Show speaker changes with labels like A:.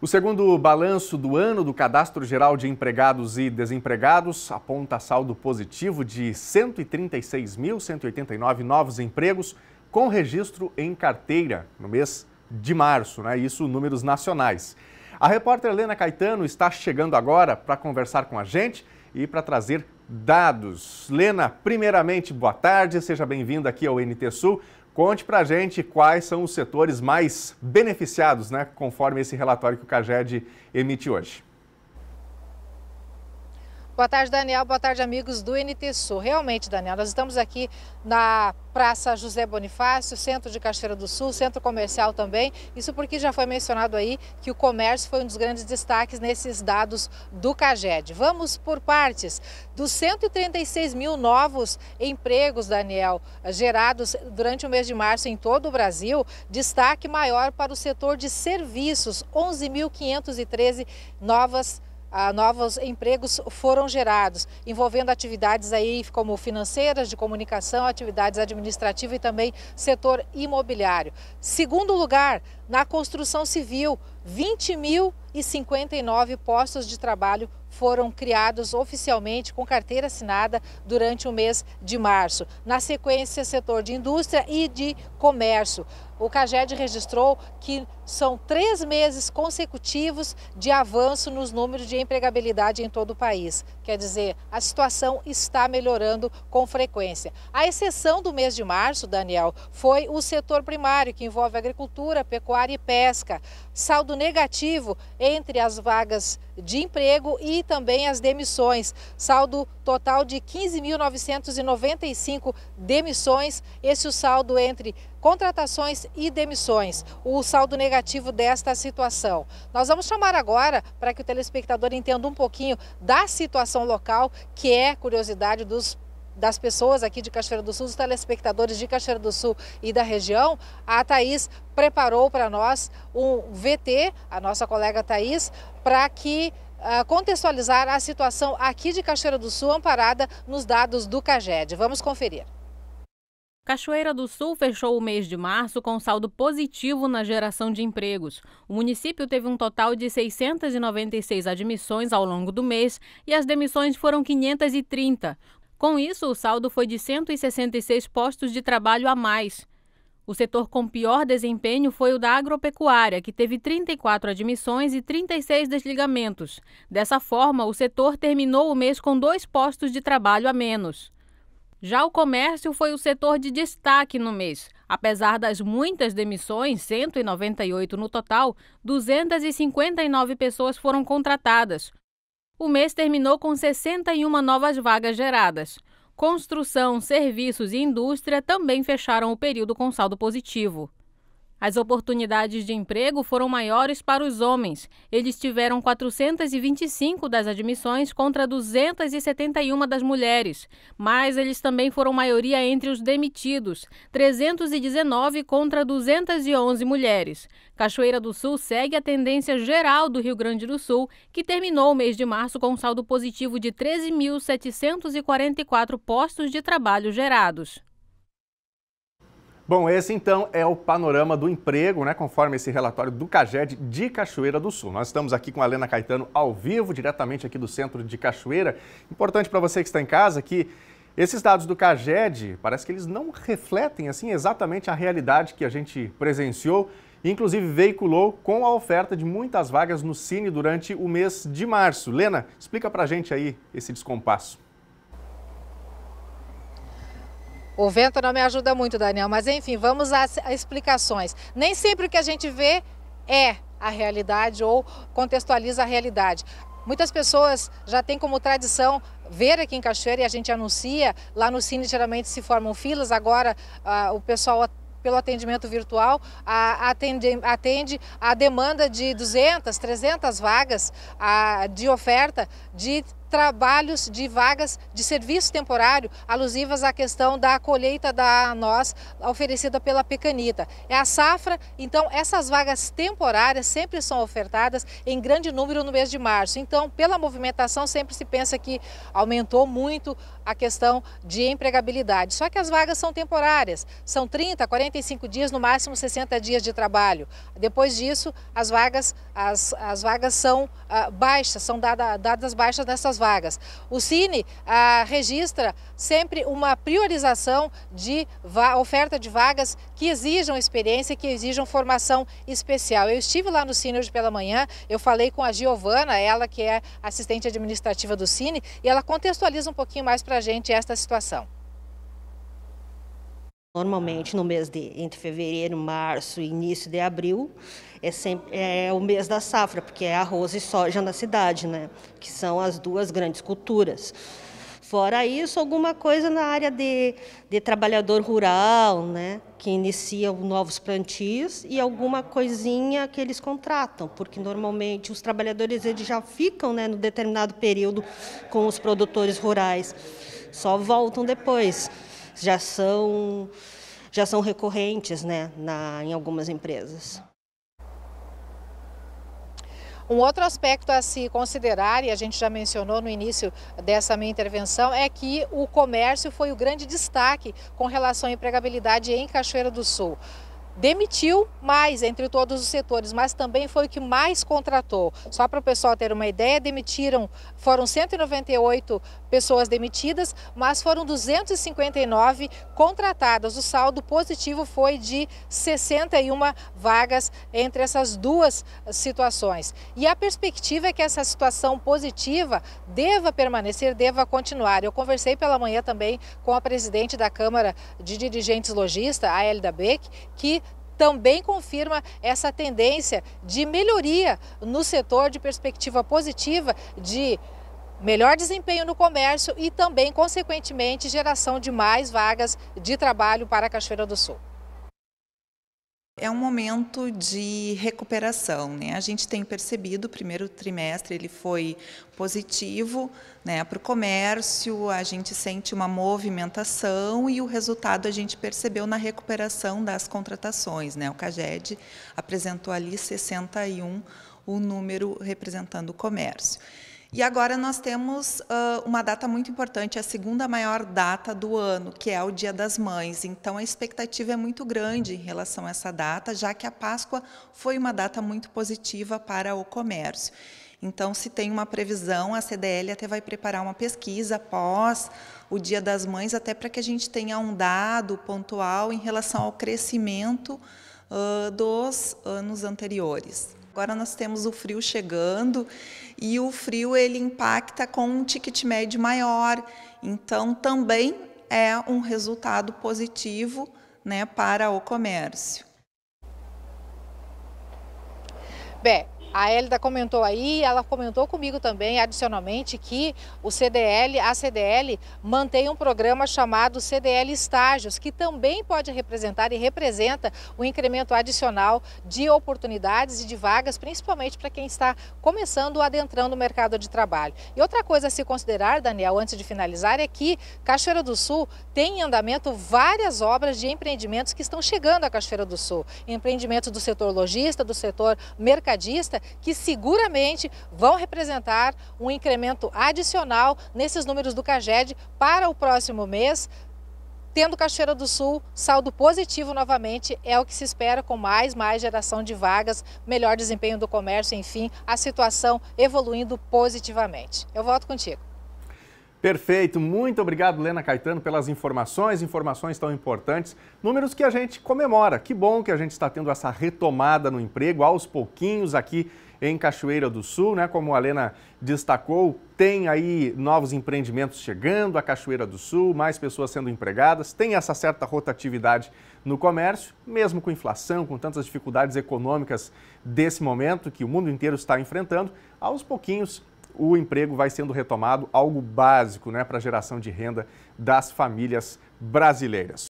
A: O segundo balanço do ano do Cadastro Geral de Empregados e Desempregados aponta saldo positivo de 136.189 novos empregos com registro em carteira no mês de março, né? isso números nacionais. A repórter Helena Caetano está chegando agora para conversar com a gente e para trazer dados. Lena, primeiramente, boa tarde, seja bem-vinda aqui ao NT Sul. Conte para a gente quais são os setores mais beneficiados, né, conforme esse relatório que o CAGED emite hoje.
B: Boa tarde, Daniel. Boa tarde, amigos do NTSU. Realmente, Daniel, nós estamos aqui na Praça José Bonifácio, centro de Cachoeira do Sul, centro comercial também. Isso porque já foi mencionado aí que o comércio foi um dos grandes destaques nesses dados do CAGED. Vamos por partes. Dos 136 mil novos empregos, Daniel, gerados durante o mês de março em todo o Brasil, destaque maior para o setor de serviços, 11.513 novas ah, novos empregos foram gerados, envolvendo atividades aí como financeiras, de comunicação, atividades administrativas e também setor imobiliário. Segundo lugar, na construção civil, 20.059 postos de trabalho foram criados oficialmente com carteira assinada durante o mês de março. Na sequência, setor de indústria e de comércio. O CAGED registrou que são três meses consecutivos de avanço nos números de empregabilidade em todo o país. Quer dizer, a situação está melhorando com frequência. A exceção do mês de março, Daniel, foi o setor primário, que envolve agricultura, pecuária Pecuária e Pesca. Saldo negativo entre as vagas de emprego e também as demissões. Saldo total de 15.995 demissões. Esse é o saldo entre contratações e demissões, o saldo negativo desta situação. Nós vamos chamar agora para que o telespectador entenda um pouquinho da situação local, que é curiosidade dos das pessoas aqui de Cachoeira do Sul, dos telespectadores de Cachoeira do Sul e da região, a Thaís preparou para nós um VT, a nossa colega Thaís, para que uh, contextualizar a situação aqui de Cachoeira do Sul amparada nos dados do CAGED. Vamos conferir.
C: Cachoeira do Sul fechou o mês de março com saldo positivo na geração de empregos. O município teve um total de 696 admissões ao longo do mês e as demissões foram 530. Com isso, o saldo foi de 166 postos de trabalho a mais. O setor com pior desempenho foi o da agropecuária, que teve 34 admissões e 36 desligamentos. Dessa forma, o setor terminou o mês com dois postos de trabalho a menos. Já o comércio foi o setor de destaque no mês. Apesar das muitas demissões, 198 no total, 259 pessoas foram contratadas, o mês terminou com 61 novas vagas geradas. Construção, serviços e indústria também fecharam o período com saldo positivo. As oportunidades de emprego foram maiores para os homens. Eles tiveram 425 das admissões contra 271 das mulheres. Mas eles também foram maioria entre os demitidos, 319 contra 211 mulheres. Cachoeira do Sul segue a tendência geral do Rio Grande do Sul, que terminou o mês de março com um saldo positivo de 13.744 postos de trabalho gerados.
A: Bom, esse então é o panorama do emprego, né? Conforme esse relatório do CAGED de Cachoeira do Sul. Nós estamos aqui com a Helena Caetano ao vivo, diretamente aqui do centro de Cachoeira. Importante para você que está em casa que esses dados do CAGED, parece que eles não refletem assim exatamente a realidade que a gente presenciou inclusive veiculou com a oferta de muitas vagas no Cine durante o mês de março. Lena, explica para a gente aí esse descompasso.
B: O vento não me ajuda muito, Daniel, mas enfim, vamos às explicações. Nem sempre o que a gente vê é a realidade ou contextualiza a realidade. Muitas pessoas já têm como tradição ver aqui em Cachoeira e a gente anuncia. Lá no Cine geralmente se formam filas, agora ah, o pessoal pelo atendimento virtual, atende, atende a demanda de 200, 300 vagas ah, de oferta de trabalhos de vagas de serviço temporário alusivas à questão da colheita da noz oferecida pela pecanita. É a safra, então essas vagas temporárias sempre são ofertadas em grande número no mês de março. Então, pela movimentação, sempre se pensa que aumentou muito a questão de empregabilidade. Só que as vagas são temporárias, são 30, 45 dias, no máximo 60 dias de trabalho. Depois disso, as vagas, as, as vagas são ah, baixas, são dada, dadas baixas nessas vagas. O Cine ah, registra sempre uma priorização de oferta de vagas que exijam experiência, que exijam formação especial. Eu estive lá no Cine hoje pela manhã, eu falei com a Giovana, ela que é assistente administrativa do Cine, e ela contextualiza um pouquinho mais para a gente esta situação.
C: Normalmente no mês de entre fevereiro, março e início de abril, é, sempre, é, é o mês da safra, porque é arroz e soja na cidade, né? que são as duas grandes culturas. Fora isso, alguma coisa na área de, de trabalhador rural, né, que inicia novos plantios, e alguma coisinha que eles contratam, porque normalmente os trabalhadores eles já ficam né, no determinado período com os produtores rurais, só voltam depois. Já são, já são recorrentes né, na, em algumas empresas.
B: Um outro aspecto a se considerar, e a gente já mencionou no início dessa minha intervenção, é que o comércio foi o grande destaque com relação à empregabilidade em Cachoeira do Sul demitiu mais entre todos os setores, mas também foi o que mais contratou. Só para o pessoal ter uma ideia, demitiram, foram 198 pessoas demitidas, mas foram 259 contratadas. O saldo positivo foi de 61 vagas entre essas duas situações. E a perspectiva é que essa situação positiva deva permanecer, deva continuar. Eu conversei pela manhã também com a presidente da Câmara de Dirigentes Logista, a Elida Beck, que também confirma essa tendência de melhoria no setor de perspectiva positiva de melhor desempenho no comércio e também, consequentemente, geração de mais vagas de trabalho para a Cachoeira do
D: Sul. É um momento de recuperação, né? A gente tem percebido o primeiro trimestre ele foi positivo, né? Para o comércio a gente sente uma movimentação e o resultado a gente percebeu na recuperação das contratações, né? O Caged apresentou ali 61 o número representando o comércio. E agora nós temos uh, uma data muito importante, a segunda maior data do ano, que é o Dia das Mães. Então a expectativa é muito grande em relação a essa data, já que a Páscoa foi uma data muito positiva para o comércio. Então, se tem uma previsão, a CDL até vai preparar uma pesquisa após o Dia das Mães, até para que a gente tenha um dado pontual em relação ao crescimento uh, dos anos anteriores. Agora nós temos o frio chegando e o frio ele impacta com um ticket médio maior. Então também é um resultado positivo, né, para o comércio. Bem,
B: a Elida comentou aí, ela comentou comigo também, adicionalmente, que o CDL, a CDL, mantém um programa chamado CDL Estágios, que também pode representar e representa um incremento adicional de oportunidades e de vagas, principalmente para quem está começando ou adentrando o mercado de trabalho. E outra coisa a se considerar, Daniel, antes de finalizar, é que Cachoeira do Sul tem em andamento várias obras de empreendimentos que estão chegando à Cachoeira do Sul. Empreendimentos do setor lojista, do setor mercadista, que seguramente vão representar um incremento adicional nesses números do CAGED para o próximo mês, tendo Cachoeira do Sul saldo positivo novamente, é o que se espera com mais, mais geração de vagas, melhor desempenho do comércio, enfim, a situação evoluindo positivamente. Eu volto contigo.
A: Perfeito, muito obrigado Lena Caetano pelas informações, informações tão importantes, números que a gente comemora. Que bom que a gente está tendo essa retomada no emprego aos pouquinhos aqui em Cachoeira do Sul, né? Como a Lena destacou, tem aí novos empreendimentos chegando a Cachoeira do Sul, mais pessoas sendo empregadas, tem essa certa rotatividade no comércio, mesmo com inflação, com tantas dificuldades econômicas desse momento que o mundo inteiro está enfrentando, aos pouquinhos o emprego vai sendo retomado, algo básico né, para a geração de renda das famílias brasileiras.